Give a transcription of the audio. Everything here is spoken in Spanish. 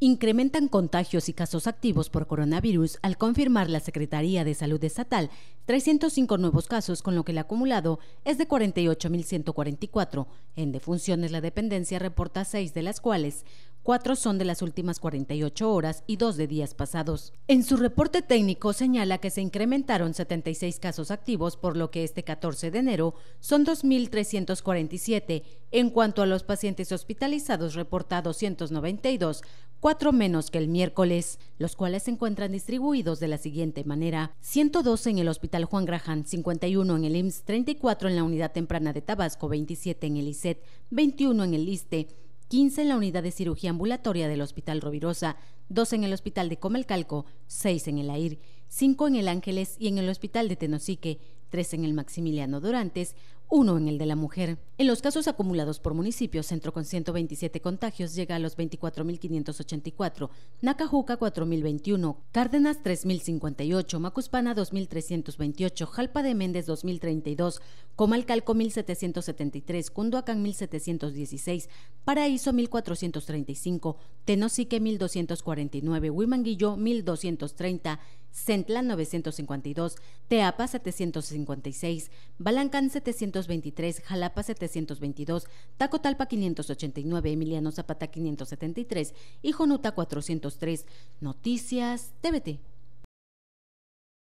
incrementan contagios y casos activos por coronavirus al confirmar la Secretaría de Salud Estatal 305 nuevos casos, con lo que el acumulado es de 48.144. En defunciones, la dependencia reporta seis, de las cuales cuatro son de las últimas 48 horas y dos de días pasados. En su reporte técnico señala que se incrementaron 76 casos activos, por lo que este 14 de enero son 2.347. En cuanto a los pacientes hospitalizados, reporta 292 cuatro menos que el miércoles, los cuales se encuentran distribuidos de la siguiente manera: 112 en el Hospital Juan Graján, 51 en el IMSS, 34 en la Unidad Temprana de Tabasco, 27 en el ISET, 21 en el ISTE, 15 en la Unidad de Cirugía Ambulatoria del Hospital Rovirosa, 2 en el Hospital de Comalcalco, 6 en el AIR, 5 en el Ángeles y en el Hospital de Tenosique, tres en el Maximiliano Durantes, uno en el de la mujer. En los casos acumulados por municipios, Centro con 127 contagios llega a los 24.584, Nacajuca 4.021, Cárdenas 3.058, Macuspana 2.328, Jalpa de Méndez 2.032, Comalcalco 1.773, Cunduacán 1.716, Paraíso 1.435, Tenosique 1.249, Huimanguillo 1.230, Centla, 952, Teapa 760 56 Balancán 723, Jalapa 722, Tacotalpa 589, Emiliano Zapata 573 y Jonuta 403. Noticias TVT.